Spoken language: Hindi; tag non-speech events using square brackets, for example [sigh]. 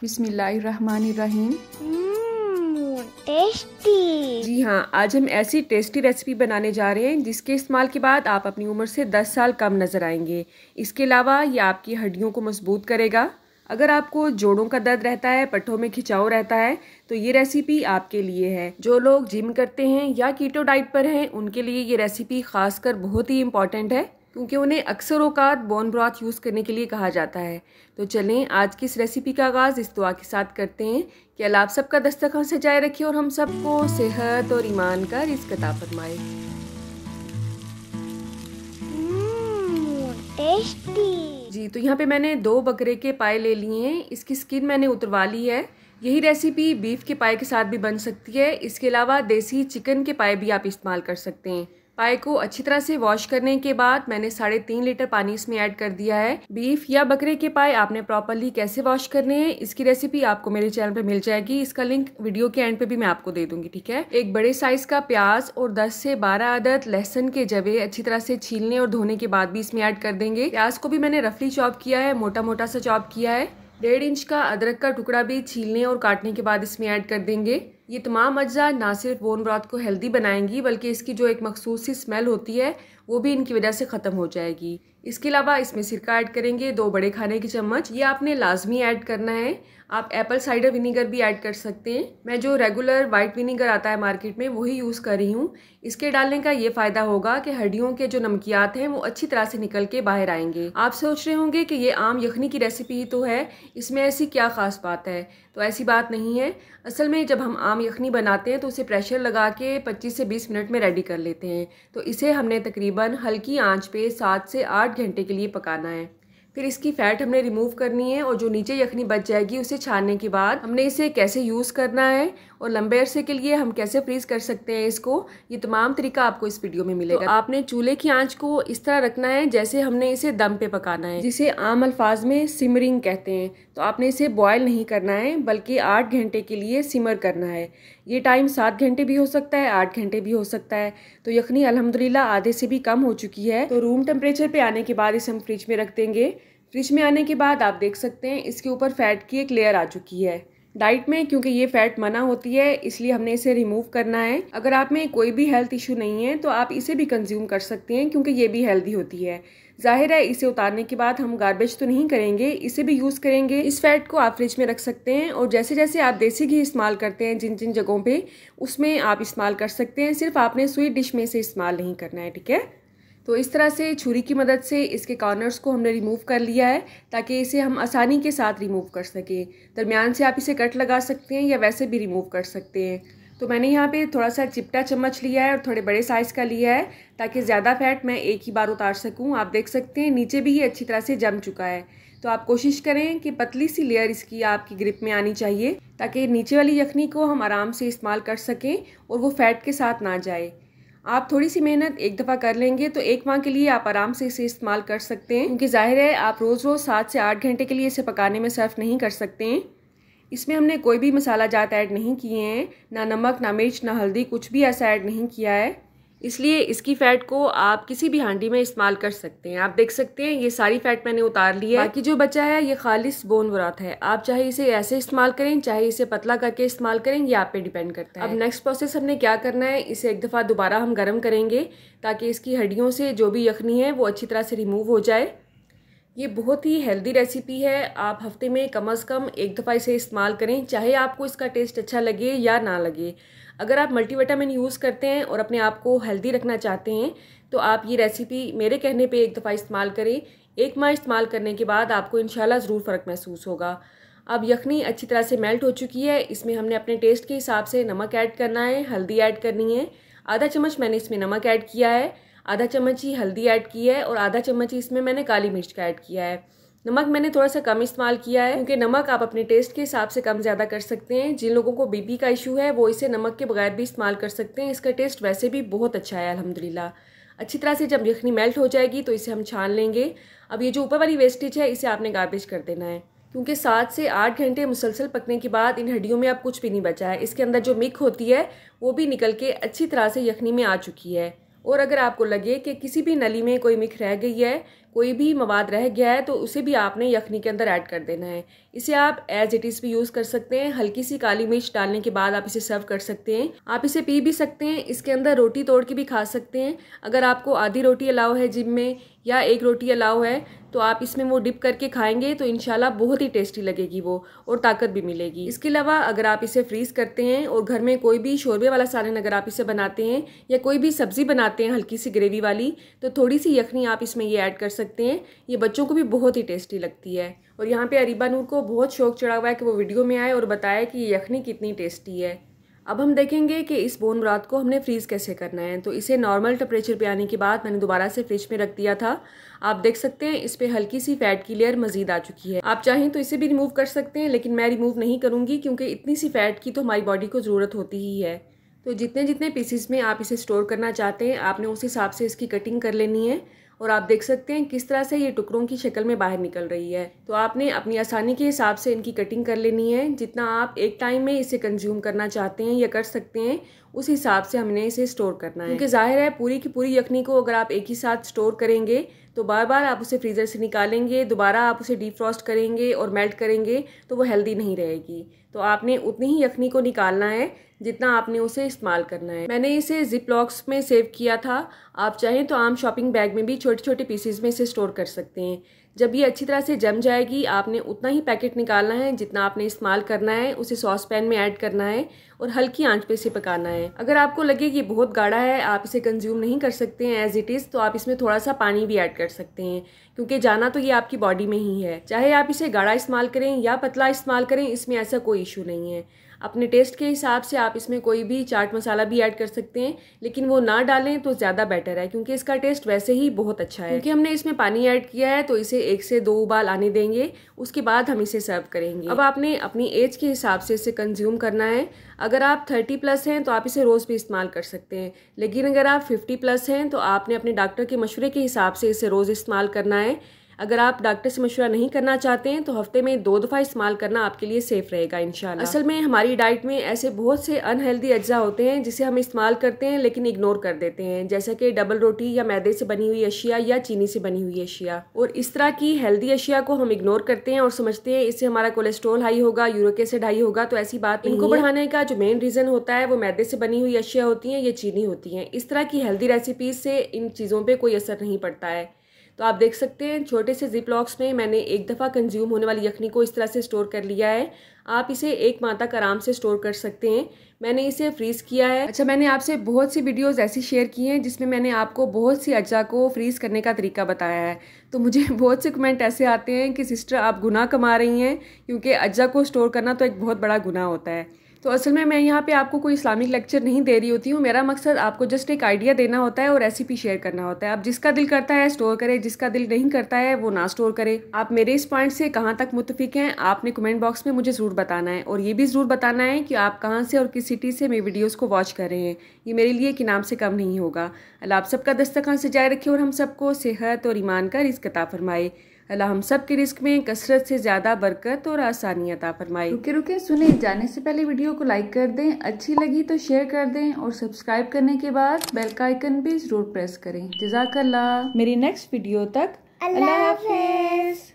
बिस्मिल्लाहिर्रहमानिर्रहीम टेस्टी mmm, जी हाँ आज हम ऐसी टेस्टी रेसिपी बनाने जा रहे हैं जिसके इस्तेमाल के बाद आप अपनी उम्र से 10 साल कम नज़र आएंगे इसके अलावा ये आपकी हड्डियों को मजबूत करेगा अगर आपको जोड़ों का दर्द रहता है पट्ठों में खिंचाव रहता है तो ये रेसिपी आपके लिए है जो लोग जिम करते हैं या कीटो डाइट पर हैं उनके लिए ये रेसिपी खासकर बहुत ही इंपॉर्टेंट है क्योंकि उन्हें अक्सर अवकात बोन ब्रॉथ यूज़ करने के लिए कहा जाता है तो चलें आज की इस रेसिपी का आगाज़ इस दुआ के साथ करते हैं कि अल्लाह आप सबका दस्तखा जाए रखे और हम सबको सेहत और ईमान का रिस्क अता फरमाए mmm, जी तो यहाँ पे मैंने दो बकरे के पाए ले लिए हैं इसकी स्किन मैंने उतरवा ली है यही रेसिपी बीफ के पाए के साथ भी बन सकती है इसके अलावा देसी चिकन के पाए भी आप इस्तेमाल कर सकते हैं पाए को अच्छी तरह से वॉश करने के बाद मैंने साढ़े तीन लीटर पानी इसमें ऐड कर दिया है बीफ या बकरे के पाए आपने प्रॉपरली कैसे वॉश करने हैं इसकी रेसिपी आपको मेरे चैनल पर मिल जाएगी इसका लिंक वीडियो के एंड पे भी मैं आपको दे दूंगी ठीक है एक बड़े साइज का प्याज और दस से बारह आदत लहसन के जवे अच्छी तरह से छीलने और धोने के बाद भी इसमें ऐड कर देंगे प्याज को भी मैंने रफली चॉप किया है मोटा मोटा सा चॉप किया है डेढ़ इंच का अदरक का टुकड़ा भी छीलने और काटने के बाद इसमें ऐड कर देंगे ये तमाम अज्जा ना सिर्फ बोन ब्रॉथ को हेल्दी बनाएंगी बल्कि इसकी जो एक मखसूस सी स्मेल होती है वो भी इनकी वजह से ख़त्म हो जाएगी इसके अलावा इसमें सिरका ऐड करेंगे दो बड़े खाने की चम्मच ये आपने लाजमी ऐड करना है आप एप्पल साइडर विनीगर भी ऐड कर सकते हैं मैं जो रेगुलर वाइट विनीगर आता है मार्केट में वही यूज़ कर रही हूँ इसके डालने का ये फ़ायदा होगा कि हड्डियों के जो नमकियात हैं वो अच्छी तरह से निकल के बाहर आएंगे आप सोच रहे होंगे कि ये आम यखनी की रेसिपी ही तो है इसमें ऐसी क्या ख़ास बात है तो ऐसी बात नहीं है असल में जब हम आम आम यखनी बनाते हैं तो उसे प्रेशर लगा के 25 से 20 मिनट में रेडी कर लेते हैं तो इसे हमने तकरीबन हल्की आंच पे सात से आठ घंटे के लिए पकाना है फिर इसकी फ़ैट हमने रिमूव करनी है और जो नीचे यखनी बच जाएगी उसे छानने के बाद हमने इसे कैसे यूज़ करना है और लंबे अरसे के लिए हम कैसे फ्रीज़ कर सकते हैं इसको ये तमाम तरीका आपको इस वीडियो में मिलेगा तो आपने चूल्हे की आँच को इस तरह रखना है जैसे हमने इसे दम पे पकाना है जिसे आम अल्फाज में सिमरिंग कहते हैं तो आपने इसे बॉयल नहीं करना है बल्कि आठ घंटे के लिए सिमर करना है ये टाइम सात घंटे भी हो सकता है आठ घंटे भी हो सकता है तो यखनी अलहमदिल्ला आधे से भी कम हो चुकी है तो रूम टेम्परेचर पर आने के बाद इसे हम फ्रिज में रख देंगे फ्रिज में आने के बाद आप देख सकते हैं इसके ऊपर फैट की एक लेयर आ चुकी है डाइट में क्योंकि ये फैट मना होती है इसलिए हमने इसे रिमूव करना है अगर आप में कोई भी हेल्थ इशू नहीं है तो आप इसे भी कंज्यूम कर सकते हैं क्योंकि ये भी हेल्दी होती है जाहिर है इसे उतारने के बाद हम गार्बेज तो नहीं करेंगे इसे भी यूज़ करेंगे इस फैट को आप फ्रिज में रख सकते हैं और जैसे जैसे आप देसी घी इस्तेमाल करते हैं जिन जिन जगहों पर उसमें आप इस्तेमाल कर सकते हैं सिर्फ आपने स्वीट डिश में इसे इस्तेमाल नहीं करना है ठीक है तो इस तरह से छुरी की मदद से इसके कॉर्नर्स को हमने रिमूव कर लिया है ताकि इसे हम आसानी के साथ रिमूव कर सकें दरमियान से आप इसे कट लगा सकते हैं या वैसे भी रिमूव कर सकते हैं तो मैंने यहाँ पे थोड़ा सा चिपटा चम्मच लिया है और थोड़े बड़े साइज़ का लिया है ताकि ज़्यादा फैट मैं एक ही बार उतार सकूँ आप देख सकते हैं नीचे भी ये अच्छी तरह से जम चुका है तो आप कोशिश करें कि पतली सी लेयर इसकी आपकी ग्रिप में आनी चाहिए ताकि नीचे वाली यखनी को हम आराम से इस्तेमाल कर सकें और वो फैट के साथ ना जाए आप थोड़ी सी मेहनत एक दफ़ा कर लेंगे तो एक माह के लिए आप आराम से इसे इस्तेमाल कर सकते हैं क्योंकि ज़ाहिर है आप रोज़ रोज़ सात से आठ घंटे के लिए इसे पकाने में सर्व नहीं कर सकते हैं इसमें हमने कोई भी मसाला जात ऐड नहीं किए हैं ना नमक ना मिर्च ना हल्दी कुछ भी ऐसा ऐड नहीं किया है इसलिए इसकी फ़ैट को आप किसी भी हांडी में इस्तेमाल कर सकते हैं आप देख सकते हैं ये सारी फ़ैट मैंने उतार ली है बाकी जो बचा है ये खालिश बोन बुरात है आप चाहे इसे ऐसे इस्तेमाल करें चाहे इसे पतला करके इस्तेमाल करें ये आप पे डिपेंड करता है अब नेक्स्ट प्रोसेस हमने क्या करना है इसे एक दफ़ा दोबारा हम गर्म करेंगे ताकि इसकी हड्डियों से जो भी यखनी है वो अच्छी तरह से रिमूव हो जाए ये बहुत ही हेल्दी रेसिपी है आप हफ्ते में कम अज़ कम एक दफ़ा इसे इस्तेमाल करें चाहे आपको इसका टेस्ट अच्छा लगे या ना लगे अगर आप मल्टीविटामिन यूज़ करते हैं और अपने आप को हेल्दी रखना चाहते हैं तो आप ये रेसिपी मेरे कहने पे एक दफ़ा इस्तेमाल करें एक माह इस्तेमाल करने के बाद आपको इन ज़रूर फ़र्क महसूस होगा अब यखनी अच्छी तरह से मेल्ट हो चुकी है इसमें हमने अपने टेस्ट के हिसाब से नमक ऐड करना है हल्दी ऐड करनी है आधा चम्मच मैंने इसमें नमक ऐड किया है आधा चम्मच ही हल्दी ऐड की है और आधा चम्मच ही इसमें मैंने काली मिर्च का ऐड किया है नमक मैंने थोड़ा सा कम इस्तेमाल किया है क्योंकि नमक आप अपने टेस्ट के हिसाब से कम ज़्यादा कर सकते हैं जिन लोगों को बीपी का इशू है वो इसे नमक के बगैर भी इस्तेमाल कर सकते हैं इसका टेस्ट वैसे भी बहुत अच्छा है अलहमदिल्ला अच्छी तरह से जब यखनी मेल्ट हो जाएगी तो इसे हम छान लेंगे अब ये जो ऊपर वाली वेस्टेज है इसे आपने गार्बेज कर देना है क्योंकि सात से आठ घंटे मुसलसल पकने के बाद इन हड्डियों में अब कुछ भी नहीं बचा है इसके अंदर जो मिक होती है वो भी निकल के अच्छी तरह से यखनी में आ चुकी है और अगर आपको लगे कि किसी भी नली में कोई मिख रह गई है कोई भी मवाद रह गया है तो उसे भी आपने यखनी के अंदर ऐड कर देना है इसे आप एज इट इज़ भी यूज़ कर सकते हैं हल्की सी काली मिर्च डालने के बाद आप इसे सर्व कर सकते हैं आप इसे पी भी सकते हैं इसके अंदर रोटी तोड़ के भी खा सकते हैं अगर आपको आधी रोटी अलाव है जिम में या एक रोटी अलाव है तो आप इसमें वो डिप करके खाएंगे तो इन बहुत ही टेस्टी लगेगी वो और ताकत भी मिलेगी इसके अलावा अगर आप इसे फ्रीज़ करते हैं और घर में कोई भी शोरबे वाला सालन अगर आप इसे बनाते हैं या कोई भी सब्ज़ी बनाते हैं हल्की सी ग्रेवी वाली तो थोड़ी सी यखनी आप इसमें ये ऐड कर सकते हैं ये बच्चों को भी बहुत ही टेस्टी लगती है और यहाँ पर अरिबा नूर को बहुत शौक चढ़ा हुआ है कि वो वीडियो में आए और बताए कि ये यखनी कितनी टेस्टी है अब हम देखेंगे कि इस बोन ब्रॉथ को हमने फ्रीज़ कैसे करना है तो इसे नॉर्मल टेम्परेचर पे आने के बाद मैंने दोबारा से फ्रिज में रख दिया था आप देख सकते हैं इस पर हल्की सी फैट की लेयर मजीद आ चुकी है आप चाहें तो इसे भी रिमूव कर सकते हैं लेकिन मैं रिमूव नहीं करूँगी क्योंकि इतनी सी फैट की तो हमारी बॉडी को ज़रूरत होती ही है तो जितने जितने पीसीस में आप इसे स्टोर करना चाहते हैं आपने उस हिसाब से इसकी कटिंग कर लेनी है और आप देख सकते हैं किस तरह से ये टुकड़ों की शक्ल में बाहर निकल रही है तो आपने अपनी आसानी के हिसाब से इनकी कटिंग कर लेनी है जितना आप एक टाइम में इसे कंज्यूम करना चाहते हैं या कर सकते हैं उस हिसाब से हमने इसे स्टोर करना है क्योंकि जाहिर है पूरी की पूरी यखनी को अगर आप एक ही साथ स्टोर करेंगे तो बार बार आप उसे फ्रीज़र से निकालेंगे दोबारा आप उसे फ्रॉस्ट करेंगे और मेल्ट करेंगे तो वो हेल्दी नहीं रहेगी तो आपने उतनी ही यखनी को निकालना है जितना आपने उसे इस्तेमाल करना है मैंने इसे जिप लॉक्स में सेव किया था आप चाहें तो आम शॉपिंग बैग में भी छोटे छोटे पीसेज में इसे स्टोर कर सकते हैं जब ये अच्छी तरह से जम जाएगी आपने उतना ही पैकेट निकालना है जितना आपने इस्तेमाल करना है उसे सॉस पैन में ऐड करना है और हल्की आंच पे इसे पकाना है अगर आपको लगे कि बहुत गाढ़ा है आप इसे कंज्यूम नहीं कर सकते हैं एज इट इज़ तो आप इसमें थोड़ा सा पानी भी ऐड कर सकते हैं क्योंकि जाना तो ये आपकी बॉडी में ही है चाहे आप इसे गाढ़ा इस्तेमाल करें या पतला इस्तेमाल करें इसमें ऐसा कोई इशू नहीं है अपने टेस्ट के हिसाब से आप इसमें कोई भी चाट मसाला भी ऐड कर सकते हैं लेकिन वो ना डालें तो ज़्यादा बेटर है क्योंकि इसका टेस्ट वैसे ही बहुत अच्छा है क्योंकि हमने इसमें पानी ऐड किया है तो इसे एक से दो उबाल आने देंगे उसके बाद हम इसे सर्व करेंगे अब आपने अपनी एज के हिसाब से इसे कंज्यूम करना है अगर आप थर्टी प्लस हैं तो आप इसे रोज़ भी इस्तेमाल कर सकते हैं लेकिन अगर आप फिफ्टी प्लस हैं तो आपने अपने डॉक्टर के मशवरे के हिसाब से इसे रोज़ इस्तेमाल करना है अगर आप डॉक्टर से मशवरा नहीं करना चाहते हैं तो हफ्ते में दो दफ़ा इस्तेमाल करना आपके लिए सेफ रहेगा इन असल में हमारी डाइट में ऐसे बहुत से अनहेल्दी अज्जा होते हैं जिसे हम इस्तेमाल करते हैं लेकिन इग्नोर कर देते हैं जैसे कि डबल रोटी या मैदे से बनी हुई अशिया या चीनी से बनी हुई अशिया और इस तरह की हेल्दी अशिया को हम इग्नोर करते हैं और समझते हैं इससे हमारा कोलेस्ट्रोल हाई होगा यूरिक एसिड हाई होगा तो ऐसी बात इनको हम्म। बढ़ाने का जो मेन रीज़न होता है वो मैदे से बनी हुई अशिया होती हैं या चीनी होती हैं इस तरह की हेल्दी रेसिपीज से इन चीज़ों पर कोई असर नहीं पड़ता है तो आप देख सकते हैं छोटे से जिप लॉक्स में मैंने एक दफ़ा कंज्यूम होने वाली यखनी को इस तरह से स्टोर कर लिया है आप इसे एक माह तक आराम से स्टोर कर सकते हैं मैंने इसे फ्रीज़ किया है अच्छा मैंने आपसे बहुत सी वीडियोस ऐसी शेयर की हैं जिसमें मैंने आपको बहुत सी अज्जा को फ्रीज़ करने का तरीका बताया है तो मुझे [laughs] बहुत से कमेंट ऐसे आते हैं कि सिस्टर आप गुना कमा रही हैं क्योंकि अज्जा को स्टोर करना तो एक बहुत बड़ा गुना होता है तो असल में मैं यहाँ पे आपको कोई इस्लामिक लेक्चर नहीं दे रही होती हूँ मेरा मकसद आपको जस्ट एक आइडिया देना होता है और रेसिपी शेयर करना होता है आप जिसका दिल करता है स्टोर करें जिसका दिल नहीं करता है वो ना स्टोर करें आप मेरे इस पॉइंट से कहाँ तक मुतफिक हैं आपने कमेंट बॉक्स में मुझे ज़रूर बताना है और ये भी ज़रूर बताना है कि आप कहाँ से और किस सिटी से मेरी वीडियोज़ को वॉच कर रहे हैं ये मेरे लिए कि नाम से कम नहीं होगा अल्लाह आप सबका दस्तखान से जाए रखे और हम सबको सेहत और ईमान का रिस्कता फरमाए अल्लाह हम सब के रिस्क में कसरत से ज़्यादा बरकत और आसानी अता फरमाए रुके रुके सुने जाने से पहले वीडियो को लाइक कर दें अच्छी लगी तो शेयर कर दें और सब्सक्राइब करने के बाद बेल का आइकन भी ज़रूर प्रेस करें जजाकल्ला मेरी नेक्स्ट वीडियो तक अल्लाह हाफिज़